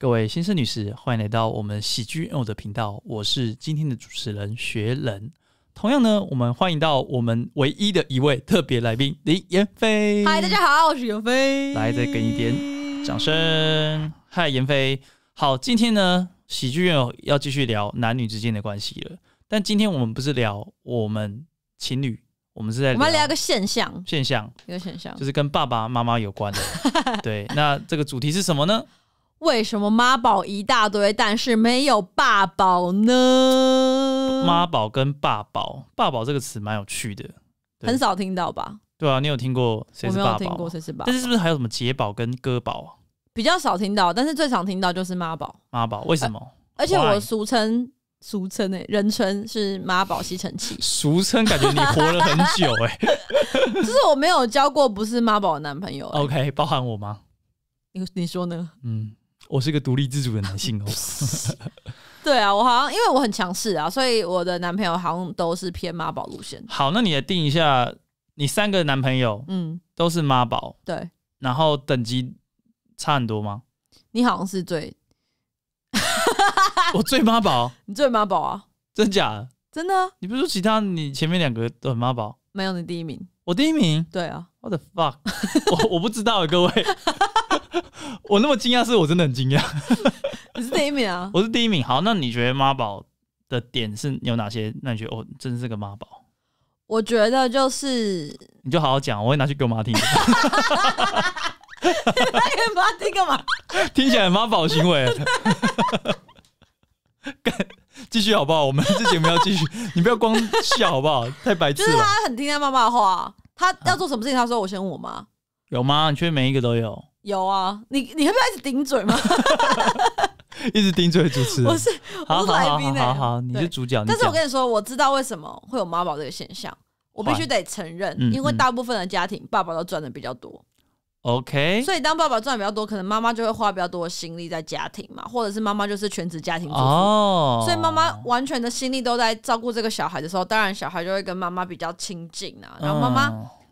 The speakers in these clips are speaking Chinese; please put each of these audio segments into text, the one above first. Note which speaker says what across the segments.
Speaker 1: 各位先生、女士，欢迎来到我们喜剧院的频道。我是今天的主持人学仁。同样呢，我们欢迎到我们唯一的一位特别来宾林妍
Speaker 2: 飞。嗨，大家好，我是妍飞。
Speaker 1: 来，再给你点掌声。嗨，妍飞。好，今天呢，喜剧院要继续聊男女之间的关系了。但今天我们不是聊我们情侣，我们是在我聊一
Speaker 2: 个现象，现象，一个现象，就是
Speaker 1: 跟爸爸妈妈有关的。对，那这个主题是什么呢？
Speaker 2: 为什么妈宝一大堆，但是没有爸宝呢？妈
Speaker 1: 宝跟爸宝，爸宝这个词蛮有趣的，很少听到吧？对啊，你有听过？是爸有听过，谁是爸？但是是不是还有什么姐宝跟哥宝？
Speaker 2: 比较少听到，但是最常听到就是妈宝，
Speaker 1: 妈宝为什么？而且我俗
Speaker 2: 称俗称哎，人称是妈宝吸尘器。
Speaker 1: 俗称感觉你活了很久哎，
Speaker 2: 就是我没有交过不是妈宝的男朋友。
Speaker 1: OK，包含我吗？
Speaker 2: 你你说呢？
Speaker 1: 嗯。我是一个独立自主的男性哦。
Speaker 2: 对啊，我好像因为我很强势啊，所以我的男朋友好像都是偏妈宝路线。
Speaker 1: 好，那你来定一下，你三个男朋友，嗯，都是妈宝，对。然后等级差很多吗？
Speaker 2: 你好像是最，
Speaker 1: 我最妈宝，
Speaker 2: 你最妈宝啊？真假？真的。
Speaker 1: 你不是说其他，你前面两个都很妈宝。
Speaker 2: 没有，你第一名，我第一名。对啊，我的
Speaker 1: fuck，我我不知道各位。我那么惊讶，是我真的很惊讶。
Speaker 2: 你是第一名啊！
Speaker 1: 我是第一名。好，那你觉得妈宝的点是有哪些？那你觉得我真是个妈宝？
Speaker 2: 我觉得就是
Speaker 1: 你就好好讲，我会拿去给我妈听。
Speaker 2: 给妈听干嘛？
Speaker 1: 听起来妈宝行为。继续好不好？我们这节目要继续，你不要光笑好不好？太白痴。就是他
Speaker 2: 很听他妈妈的话，他要做什么事情，他说我先问我妈。
Speaker 1: 有吗？你确得每一个都有？
Speaker 2: 有啊，你你会不会一直顶嘴吗？
Speaker 1: 一直顶嘴，主持人，我是我是来宾哎，好，你是主角。但是我跟
Speaker 2: 你说，我知道为什么会有妈宝这个现象，我必须得承认，因为大部分的家庭爸爸都赚的比较多
Speaker 1: ，OK。所
Speaker 2: 以当爸爸赚的比较多，可能妈妈就会花比较多的心力在家庭嘛，或者是妈妈就是全职家庭主妇，所以妈妈完全的心力都在照顾这个小孩的时候，当然小孩就会跟妈妈比较亲近啊，然后妈妈。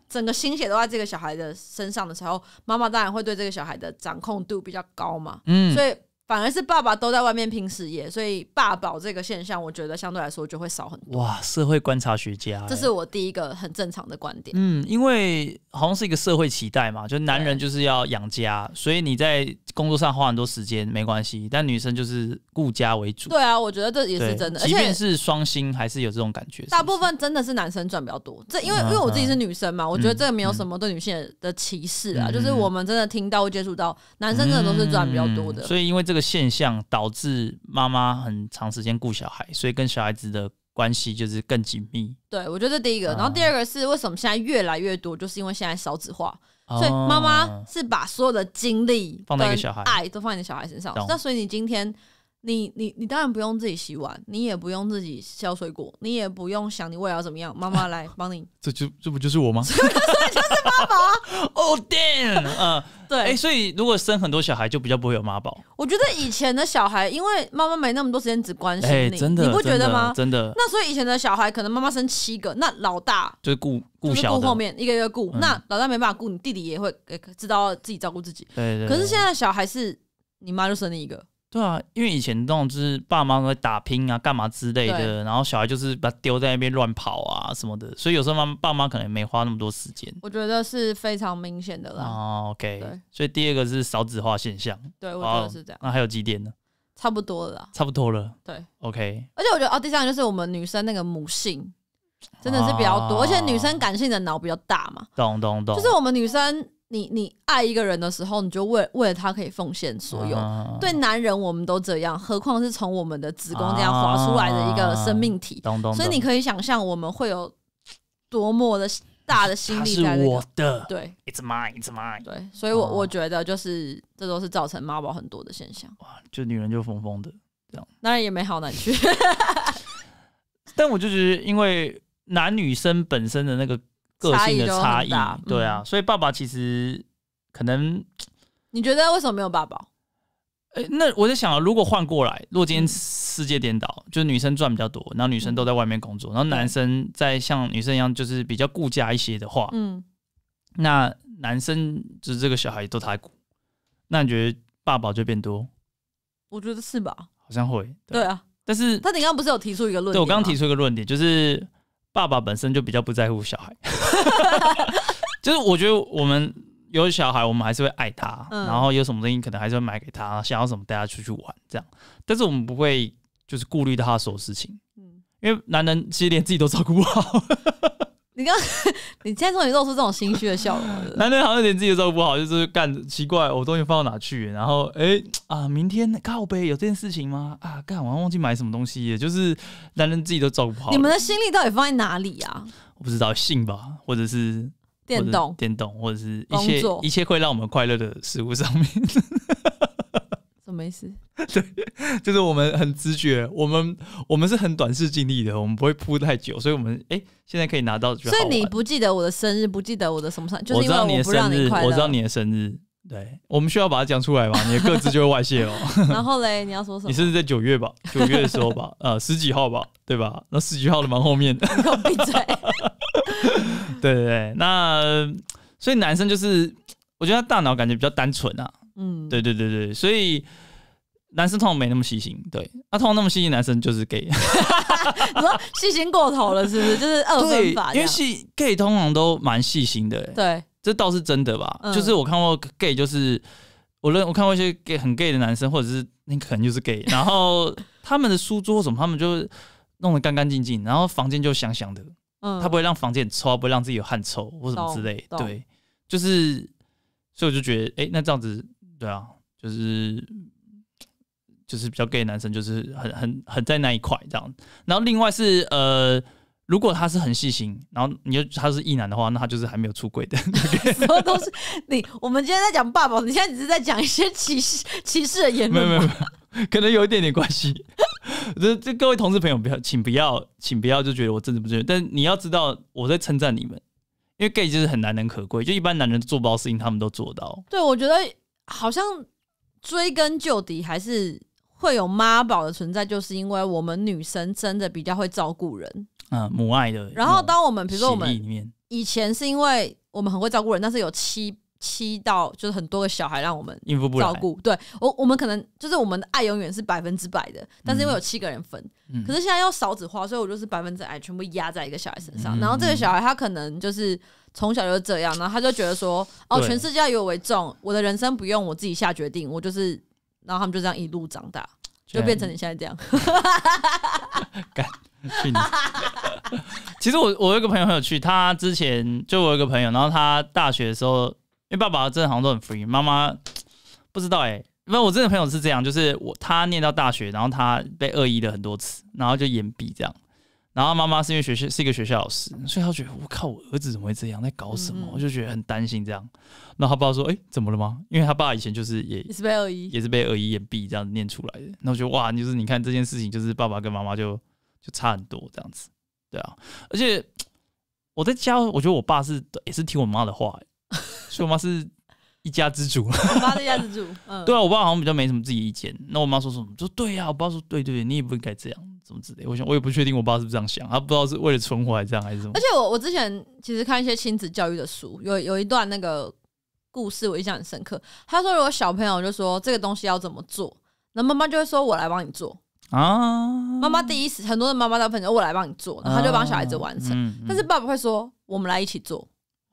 Speaker 2: 整个心血都在这个小孩的身上的时候，妈妈当然会对这个小孩的掌控度比较高嘛。嗯，所以。反而是爸爸都在外面拼事业，所以“爸宝这个现象，我觉得相对来说就会少很
Speaker 1: 多。哇，社会观察学家，这是
Speaker 2: 我第一个很正常的观点。
Speaker 1: 嗯，因为好像是一个社会期待嘛，就男人就是要养家，所以你在工作上花很多时间没关系，但女生就是顾家为主。对啊，
Speaker 2: 我觉得这也是真的。而且
Speaker 1: 是双薪，还是有这种感觉。大
Speaker 2: 部分真的是男生赚比较多，这因为因为我自己是女生嘛，我觉得这个没有什么对女性的歧视啊，就是我们真的听到接触到，男生真的都是赚比较多的。所
Speaker 1: 以因为这个。现象导致妈妈很长时间顾小孩，所以跟小孩子的关系就是更紧密。
Speaker 2: 对，我觉得这第一个。然后第二个是为什么现在越来越多，就是因为现在少子化，
Speaker 1: 所以妈妈是
Speaker 2: 把所有的精力、放在小孩，爱都放在小孩身上。那所以你今天。你你你当然不用自己洗碗，你也不用自己削水果，你也不用想你未来要怎么样。妈妈来帮你，
Speaker 1: 这就这不就是我吗？所 以就是妈宝。Oh，damn！嗯，对。哎，所以如果生很多小孩，就比较不会有妈宝。
Speaker 2: 我觉得以前的小孩，因为妈妈没那么多时间只关心你，你不觉得吗？真的。那所以以前的小孩，可能妈妈生七个，那老大
Speaker 1: 就顾顾小，顾后面
Speaker 2: 一个一个顾。那老大没办法顾，你弟弟也会知道自己照顾自己。
Speaker 1: 对。可是现
Speaker 2: 在小孩是，你妈就生你一个。对啊，
Speaker 1: 因为以前那种就是爸妈会打拼啊，干嘛之类的，然后小孩就是把丢在那边乱跑啊什么的，所以有时候妈爸妈可能没花那么多时间。
Speaker 2: 我觉得是非常明显的啦。
Speaker 1: 哦 OK，所以第二个是少子化现象。对，我觉得是这样。那还有几点呢？
Speaker 2: 差不多了，
Speaker 1: 差不多了。对，OK。
Speaker 2: 而且我觉得哦，第三个就是我们女生那个母性真的是比较多，而且女生感性的脑比较大嘛。
Speaker 1: 懂懂懂。就是我
Speaker 2: 们女生。你你爱一个人的时候，你就为为了他可以奉献所有。对男人，我们都这样，何况是从我们的子宫这样滑出来的一个生命体。懂懂。所以你可以想象，我们会有多么的大的心力。在。是我的。对
Speaker 1: ，it's mine，it's mine。对，所
Speaker 2: 以我我觉得就是这都是造成妈宝很多的现象。哇，
Speaker 1: 就女人就疯疯的
Speaker 2: 这样。那也没好哪去。但我就
Speaker 1: 觉得，因为男女生本身的那个。个性的差异，对啊，所以爸爸其实可能，
Speaker 2: 你觉得为什么没有爸爸？哎，那
Speaker 1: 我在想，如果换过来，如果今天世界颠倒，就是女生赚比较多，然后女生都在外面工作，然后男生在像女生一样，就是比较顾家一些的话，嗯，那男生就是这个小孩都太顾，那你觉得爸爸就变多？
Speaker 2: 我觉得是吧？好像会，对啊，但是他你刚不是有提出一个论？我刚刚提出
Speaker 1: 一个论点就是。爸爸本身就比较不在乎小孩，就是我觉得我们有小孩，我们还是会爱他，然后有什么东西可能还是会买给他，想要什么带他出去玩这样，但是我们不会就是顾虑到他的所有事情，嗯，因为男人其实连自己都照顾不好。
Speaker 2: 你刚，你今天终于露出这种心虚的笑容。
Speaker 1: 男人好像连自己的照顾不好，就是干奇怪，我东西放到哪去？然后，哎啊，明天靠杯，有这件事情吗？啊，干，完忘记买什么东西，也就是男人自己都照顾不好。你们的心
Speaker 2: 力到底放在哪里啊？
Speaker 1: 我不知道，性吧，或者是电动电动，或者是一切一切会让我们快乐的事物上面。
Speaker 2: 什么意思？对，
Speaker 1: 就是我们很直觉，我们我们是很短视精力的，我们不会铺太久，所以，我们哎，现在可以拿到，所以你
Speaker 2: 不记得我的生日，不记得我的什么候。就是我知道你的生日，我知道
Speaker 1: 你的生日，对，我们需要把它讲出来嘛，你的个性就会外泄哦。然后嘞，你要说什么？你生日在九月吧，九月的时候吧，呃，十几号吧，对吧？那十几号的蛮后面的。闭嘴！对对对，那所以男生就是，我觉得他大脑感觉比较单纯啊。嗯，对对对对，所以男生通常没那么细心，对啊，通常那么细心，男生就是 gay，你
Speaker 2: 说细心过头了是不是？就是二分法，因为
Speaker 1: 细 gay 通常都蛮细心的，对，这倒是真的吧？就是我看过 gay，就是我认我看过一些 gay 很 gay 的男生，或者是那可能就是 gay，然后 他们的书桌什么，他们就弄得干干净净，然后房间就香香的，嗯，他不会让房间臭，不会让自己有汗臭或什么之类，对，就是，所以我就觉得，哎，那这样子。对啊，就是就是比较 gay 男生，就是很很很在那一块这样。然后另外是呃，如果他是很细心，然后你他是异男的话，那他就是还没有出轨的。什么
Speaker 2: 都是你，我们今天在讲爸爸，你现在只是在讲一些歧视歧视的言论，没有没有，
Speaker 1: 可能有一点点关系。这这各位同事朋友不要，请不要，请不要就觉得我政治不正确。但你要知道我在称赞你们，因为 gay 就是很难能可贵，就一般男人做不到事情，他们都做到。
Speaker 2: 对，我觉得。好像追根究底，还是会有妈宝的存在，就是因为我们女生真的比较会照顾人，
Speaker 1: 嗯，母爱的。然后，当我们比如说我们
Speaker 2: 以前是因为我们很会照顾人，但是有七七到就是很多个小孩让我们应付不照顾，对我我们可能就是我们的爱永远是百分之百的，但是因为有七个人分，可是现在要少子化，所以我就是百分之爱全部压在一个小孩身上，然后这个小孩他可能就是。从小就这样，然后他就觉得说：“哦，全世界以我为重，我的人生不用我自己下决定，我就是。”然后他们就这样一路长大，就变成你现在这样。哈，
Speaker 1: 去？其实我我有一个朋友，很有趣，他之前就我有个朋友，然后他大学的时候，因为爸爸真的好像都很 free，妈妈不知道哎。因为我真的朋友是这样，就是我他念到大学，然后他被恶意了很多次，然后就掩毕这样。然后妈妈是因为学校是一个学校老师，所以他觉得我靠，我儿子怎么会这样？在搞什么？我就觉得很担心这样。然后他爸说：“哎，怎么了吗？”因为他爸以前就是也也是被二姨也是被二姨眼闭这样子念出来的。那我觉得哇，就是你看这件事情，就是爸爸跟妈妈就就差很多这样子，对啊。而且我在家，我觉得我爸是也是听我妈的话，所以我妈是一家之主。我妈是一家
Speaker 2: 之主，嗯。对啊，我
Speaker 1: 爸好像比较没什么自己意见。那我妈说什么？说对呀，我爸说对，对你也不应该这样。什么之类？我想，我也不确定我爸是不是这样想，他不知道是为了存活还是这样还是什么。而且
Speaker 2: 我我之前其实看一些亲子教育的书，有有一段那个故事我印象很深刻。他说如果小朋友就说这个东西要怎么做，那妈妈就会说我来帮你做啊。妈妈第一次，很多的妈妈在朋友，我来帮你做，然后就帮小孩子完成。但是爸爸会说我们来一起做。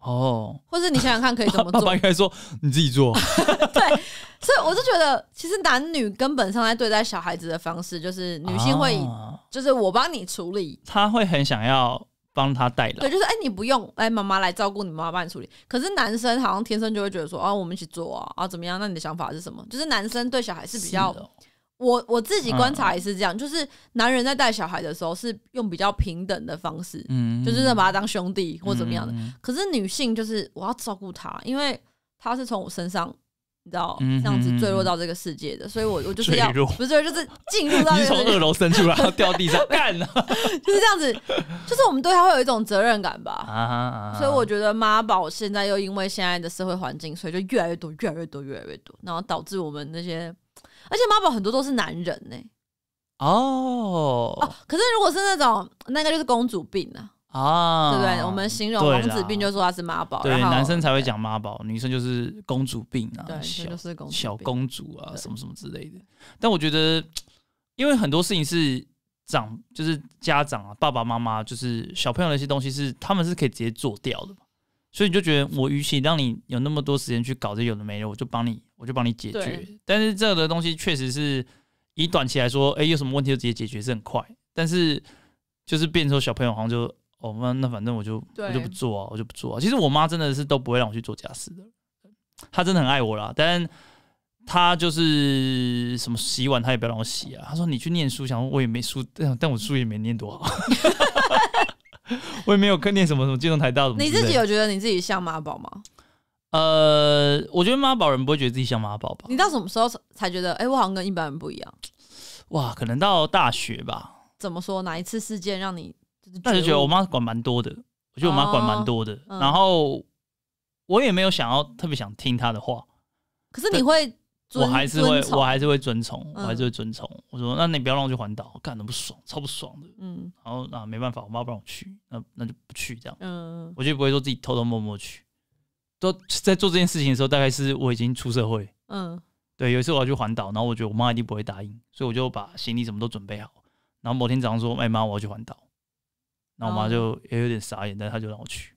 Speaker 2: 哦，或者你想想看，可以怎么 做？爸爸应
Speaker 1: 该说你自己做。对，
Speaker 2: 所以我是觉得，其实男女根本上在对待小孩子的方式，就是女性会，就是我帮你处理，他会
Speaker 1: 很想要帮他带的。对，就
Speaker 2: 是哎，你不用，哎，妈妈来照顾你，妈妈帮你处理。可是男生好像天生就会觉得说，啊，我们一起做啊，啊，怎么样？那你的想法是什么？就是男生对小孩是比较。我我自己观察也是这样，就是男人在带小孩的时候是用比较平等的方式，嗯，就是把他当兄弟或怎么样的。可是女性就是我要照顾他，因为他是从我身上你知道这样子坠落到这个世界的，所以我我就是要不是就是进入到从二
Speaker 1: 楼生出来掉地上 干了，
Speaker 2: 就是这样子，就是我们对他会有一种责任感吧啊。所以我觉得妈宝现在又因为现在的社会环境，所以就越来越多越来越多越来越多，然后导致我们那些。而且妈宝很多都是男人呢，
Speaker 1: 哦，
Speaker 2: 可是如果是那种那个就是公主病啊。
Speaker 1: 啊，对不对？我们形容王子病就说他是妈宝，对，男生才会讲妈宝，女生就是公主病啊，对，就是公主小公主啊，什么什么之类的。但我觉得，因为很多事情是长，就是家长啊，爸爸妈妈就是小朋友的一些东西是他们是可以直接做掉的嘛。所以你就觉得我，与其让你有那么多时间去搞这有的没的，我就帮你，我就帮你解决。但是这个东西确实是以短期来说，哎，有什么问题就直接解决，是很快。但是就是变说小朋友好像就，哦，那那反正我就我就不做啊，我就不做啊。其实我妈真的是都不会让我去做家事的，她真的很爱我啦。但她就是什么洗碗她也不要让我洗啊。她说你去念书，想我也没书，但但我书也没念多好。我也没有看见什么什么金融台大什么。你自己有
Speaker 2: 觉得你自己像妈宝吗？
Speaker 1: 呃，我觉得妈宝人不会觉得自己像妈宝吧。
Speaker 2: 你到什么时候才觉得？哎，我好像跟一般人不一样。
Speaker 1: 哇，可能到大学吧。
Speaker 2: 怎么说？哪一次事件让你就是？那觉得我
Speaker 1: 妈管蛮多的。我觉得我妈管蛮多的。然后我也没有想要特别想听她的话。
Speaker 2: 可是你会。我还是会，我还是
Speaker 1: 会遵从，我还是会遵从。我说，那你不要让我去环岛，干的不爽，超不爽的。嗯，然后啊，没办法，我妈不让我去，那那就不去这样。嗯，我就不会说自己偷偷摸摸去，都在做这件事情的时候，大概是我已经出社会。嗯，对，有一次我要去环岛，然后我觉得我妈一定不会答应，所以我就把行李什么都准备好，然后某天早上说：“哎妈，我要去环岛。”
Speaker 2: 然后我妈就
Speaker 1: 也有点傻眼，但她就让我去。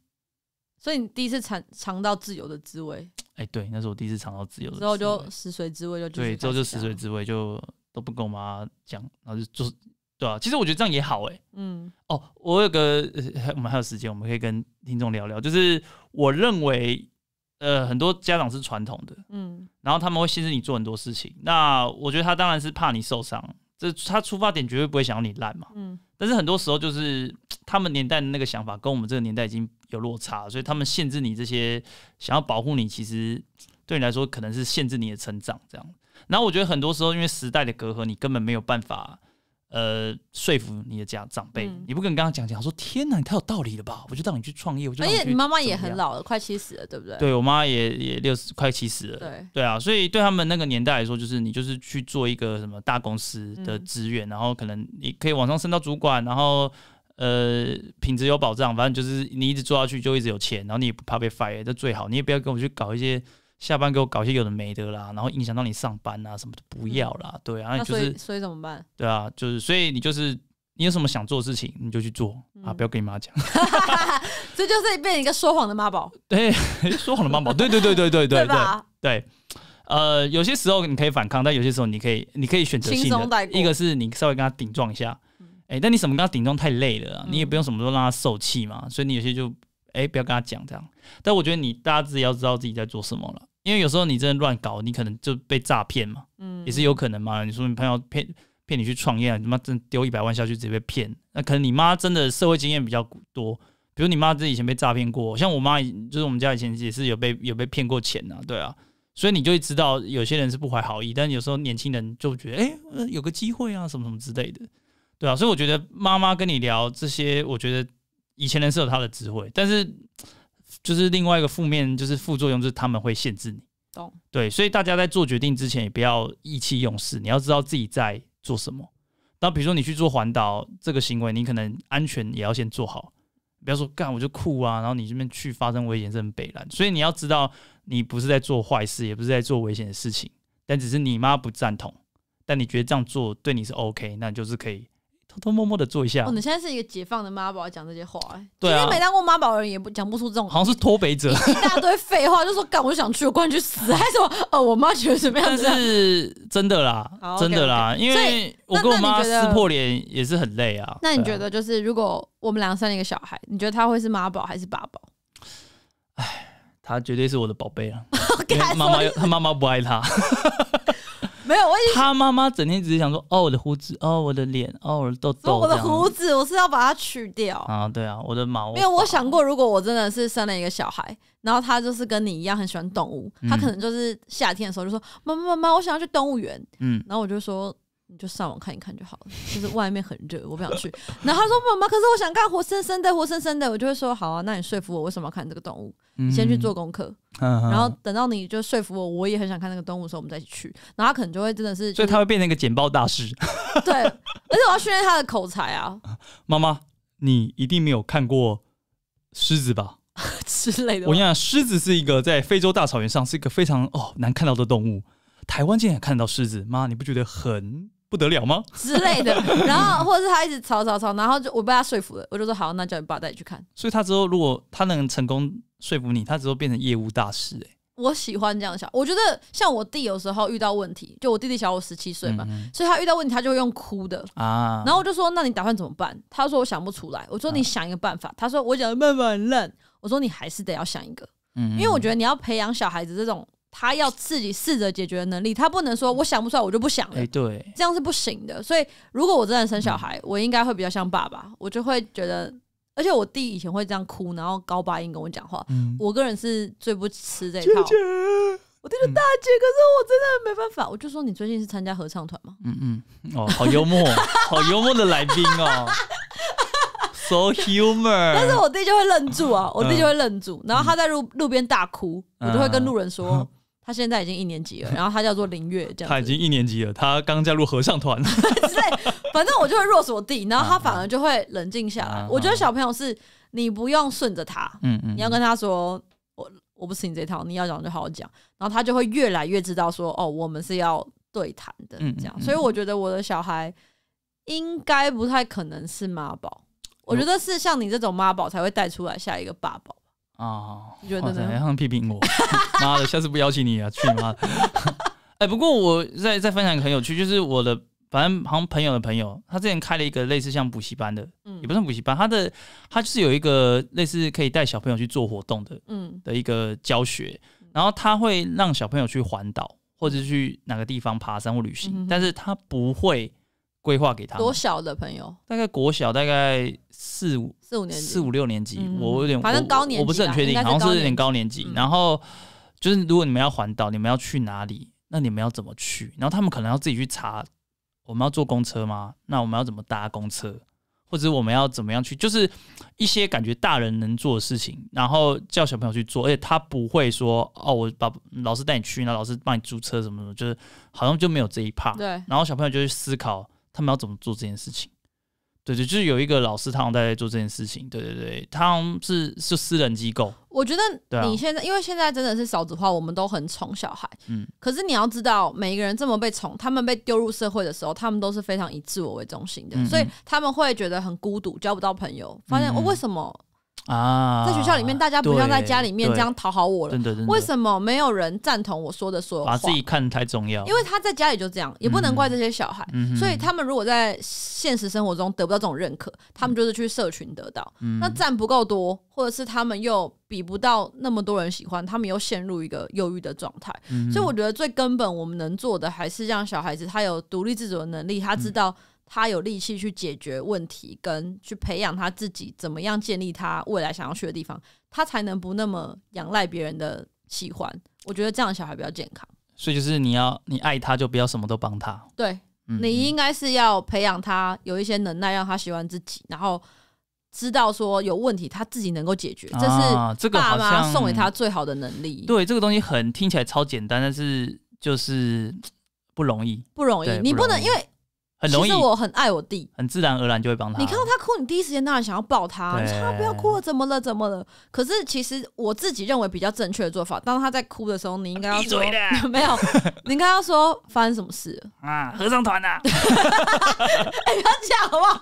Speaker 2: 所以你第一次尝尝到自由的滋味，
Speaker 1: 哎，对，那是我第一次尝到自由的。之后就
Speaker 2: 死水知味，就对，之后就死
Speaker 1: 水知味，就都不跟我妈讲，然后就，对啊，其实我觉得这样也好，哎，嗯，哦，我有个，我们还有时间，我们可以跟听众聊聊，就是我认为，呃，很多家长是传统的，嗯，然后他们会限制你做很多事情，那我觉得他当然是怕你受伤。这他出发点绝对不会想要你烂嘛，嗯，但是很多时候就是 他们年代的那个想法跟我们这个年代已经有落差，所以他们限制你这些想要保护你，其实对你来说可能是限制你的成长这样。然后我觉得很多时候因为时代的隔阂，你根本没有办法。呃，说服你的家长辈，你不跟刚刚讲讲，说天哪，太有道理了吧？我就带你去创业。我就而且你妈妈也很老
Speaker 2: 了，快七十了，对不对？对
Speaker 1: 我妈也也六十，快七十了。对对啊，所以对他们那个年代来说，就是你就是去做一个什么大公司的职员，然后可能你可以往上升到主管，然后呃，品质有保障，反正就是你一直做下去就一直有钱，然后你也不怕被 fire，这最好。你也不要跟我去搞一些。下班给我搞些有的没的啦，然后影响到你上班啊，什么的，不要啦，对啊，那所以所以怎么办？对啊，就是所以你就是你有什么想做的事情，你就去做啊，不要跟你妈讲，
Speaker 2: 这就是变成一个说谎的妈宝，
Speaker 1: 对，说谎的妈宝，对对对对对对对，对，呃，有些时候你可以反抗，但有些时候你可以你可以选择性的，一个是你稍微跟他顶撞一下，哎，但你什么跟他顶撞太累了，你也不用什么都让他受气嘛，所以你有些就哎不要跟他讲这样，但我觉得你大致要知道自己在做什么了。因为有时候你真的乱搞，你可能就被诈骗嘛，嗯，也是有可能嘛。你说你朋友骗骗你去创业，你妈真丢一百万下去直接被骗，那可能你妈真的社会经验比较多。比如你妈这以前被诈骗过，像我妈，以就是我们家以前也是有被有被骗过钱啊，对啊，所以你就会知道有些人是不怀好意，但有时候年轻人就觉得哎，有个机会啊，什么什么之类的，对啊，所以我觉得妈妈跟你聊这些，我觉得以前人是有他的智慧，但是。就是另外一个负面，就是副作用，就是他们会限制你。懂？对，所以大家在做决定之前，也不要意气用事，你要知道自己在做什么。那比如说你去做环岛这个行为，你可能安全也要先做好，不要说干我就酷啊，然后你这边去发生危险是很北蓝。所以你要知道，你不是在做坏事，也不是在做危险的事情，但只是你妈不赞同。但你觉得这样做对你是 OK，那你就是可以。偷偷摸摸的做一下。你
Speaker 2: 现在是一个解放的妈宝，讲这些话，对啊，今天没当过妈宝人也不讲不出这种，好
Speaker 1: 像是脱北者，一
Speaker 2: 大堆废话，就说干，我就想去，我你去死，还是说，哦，我妈觉得怎么样？但
Speaker 1: 是真的啦，真的啦，因为我跟我妈撕破脸也是很累啊。那
Speaker 2: 你觉得，就是如果我们两个生一个小孩，你觉得他会是妈宝还是爸宝？
Speaker 1: 哎，他绝对是我的宝贝啊！妈妈，妈妈不爱他。
Speaker 2: 没有，我他妈妈
Speaker 1: 整天只是想说，哦，我的胡子，哦，我的脸，哦，我的痘痘。我的胡
Speaker 2: 子，我是要把它取掉。
Speaker 1: 啊，对啊，我的毛。没有，我
Speaker 2: 想过，如果我真的是生了一个小孩，然后他就是跟你一样很喜欢动物，他可能就是夏天的时候就说，妈妈妈，我想要去动物园。嗯，然后我就说。你就上网看一看就好了。就是外面很热，我不想去。然后他说：“妈妈，可是我想看活生生的，活生生的。”我就会说：“好啊，那你说服我为什么要看这个动物？先去做功课，然后等到你就说服我，我也很想看那个动物的时候，我们再去。”然后他可能就会真的是，所以他会变
Speaker 1: 成一个简报大师。
Speaker 2: 对，而且我要训练他的口才啊。
Speaker 1: 妈妈，你一定没有看过狮子吧
Speaker 2: 之类的？我跟你讲，
Speaker 1: 狮子是一个在非洲大草原上是一个非常哦难看到的动物。台湾竟然看得到狮子，妈，你不觉得很？不得了吗
Speaker 2: 之类的，然后或者是他一直吵吵吵，然后就我被他说服了，我就说好，那叫你爸带你去看。
Speaker 1: 所以他之后如果他能成功说服你，他之后变成业务大师
Speaker 2: 哎。我喜欢这样想，我觉得像我弟有时候遇到问题，就我弟弟小我十七岁嘛，所以他遇到问题他就会用哭的啊。然后我就说那你打算怎么办？他说我想不出来。我说你想一个办法。他说我想的办法很烂。我说你还是得要想一个，因为我觉得你要培养小孩子这种。他要自己试着解决的能力，他不能说我想不出来我就不想了，对，这样是不行的。所以如果我真的生小孩，我应该会比较像爸爸，我就会觉得，而且我弟以前会这样哭，然后高八音跟我讲话，我个人是最不吃这套。我弟说：“大姐，可是我真的没办法，我就说你最近是参加合唱团吗？
Speaker 1: 嗯嗯，哦，好幽默，好幽默的来宾哦。s o humor。但是我
Speaker 2: 弟就会愣住啊，我弟就会愣住，然后他在路路边大哭，我就会跟路人说。他现在已经一年级了，然后他叫做林月，这样。他已
Speaker 1: 经一年级了，他刚加入合唱团对，
Speaker 2: 反正我就会弱索弟，然后他反而就会冷静下来。我觉得小朋友是你不用顺着他，嗯嗯，你要跟他说我我不吃你这套，你要讲就好好讲，然后他就会越来越知道说哦，我们是要对谈的，这样。所以我觉得我的小孩应该不太可能是妈宝，我觉得是像你这种妈宝才会带出来下一个爸宝。啊！
Speaker 1: 哇塞，还批评我，妈的，下次不邀请你啊，去你妈的！哎，不过我再再分享一个很有趣，就是我的，反正好像朋友的朋友，他之前开了一个类似像补习班的，嗯，也不算补习班，他的他就是有一个类似可以带小朋友去做活动的，嗯，的一个教学，然后他会让小朋友去环岛或者去哪个地方爬山或旅行，但是他不会。规划给他多
Speaker 2: 小的朋友？大
Speaker 1: 概国小，大概四五、四五年、四五六年级。我有点反正高年，我不是很确定，好像是有点高年级。然后就是，如果你们要环岛，你们要去哪里？那你们要怎么去？然后他们可能要自己去查。我们要坐公车吗？那我们要怎么搭公车？或者我们要怎么样去？就是一些感觉大人能做的事情，然后叫小朋友去做，而且他不会说哦，我把老师带你去，那老师帮你租车什么什么，就是好像就没有这一 part。对，然后小朋友就去思考。他们要怎么做这件事情？对对，就是有一个老师他们在做这件事情。对对对，他们是是私人机构。
Speaker 2: 我觉得，你现在因为现在真的是少子化，我们都很宠小孩。嗯，可是你要知道，每一个人这么被宠，他们被丢入社会的时候，他们都是非常以自我为中心的，所以他们会觉得很孤独，交不到朋友，发现我为什么？
Speaker 1: 啊，在学校里面，大家不像在家里面这样讨
Speaker 2: 好我了。真的，真的。为什么没有人赞同我说的所有话？自己
Speaker 1: 看太重要。因
Speaker 2: 为他在家里就这样，也不能怪这些小孩。所以他们如果在现实生活中得不到这种认可，他们就是去社群得到。那赞不够多，或者是他们又比不到那么多人喜欢，他们又陷入一个忧郁的状态。所以我觉得最根本，我们能做的还是让小孩子他有独立自主的能力，他知道。他有力气去解决问题，跟去培养他自己怎么样建立他未来想要去的地方，他才能不那么仰赖别人的喜欢。我觉得这样的小孩比较健康。
Speaker 1: 所以就是你要你爱他，就不要什么都帮他。
Speaker 2: 对你应该是要培养他有一些能耐，让他喜欢自己，然后知道说有问题他自己能够解决。这是爸妈送给他最好的能力。
Speaker 1: 对，这个东西很听起来超简单，但是就是 不容易，不容易。你不能因为。
Speaker 2: 很其实我很爱我弟，
Speaker 1: 很自然而然就会帮他。你看到
Speaker 2: 他哭，你第一时间当然想要抱他，你他不要哭了，怎么了？怎么了？可是其实我自己认为比较正确的做法，当他在哭的时候，你应该要做。没有，你应该要说发生什么事
Speaker 1: 啊？合唱团呐！不
Speaker 2: 要讲好不好？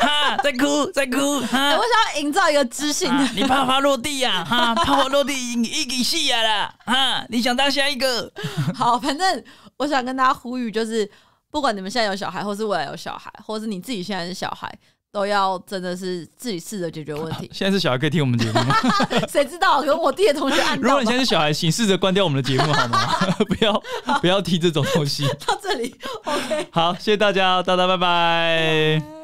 Speaker 2: 哈，在哭，在哭。我想要营造一个知性的。你啪啪落地呀！哈，啪啪落地一一景戏呀了。哈，你想当下一个？好，反正我想跟大家呼吁就是。不管你们现在有小孩，或是未来有小孩，或是你自己现在是小孩，都要真的是自己试着解决问题。
Speaker 1: 现在是小孩可以听我们节目吗？
Speaker 2: 谁知道？能我弟的同学按。如果你现在
Speaker 1: 是小孩，请试着关掉我们的节目好吗？不要不要提这种东西。到这里，OK。好，谢谢大家，大家拜拜。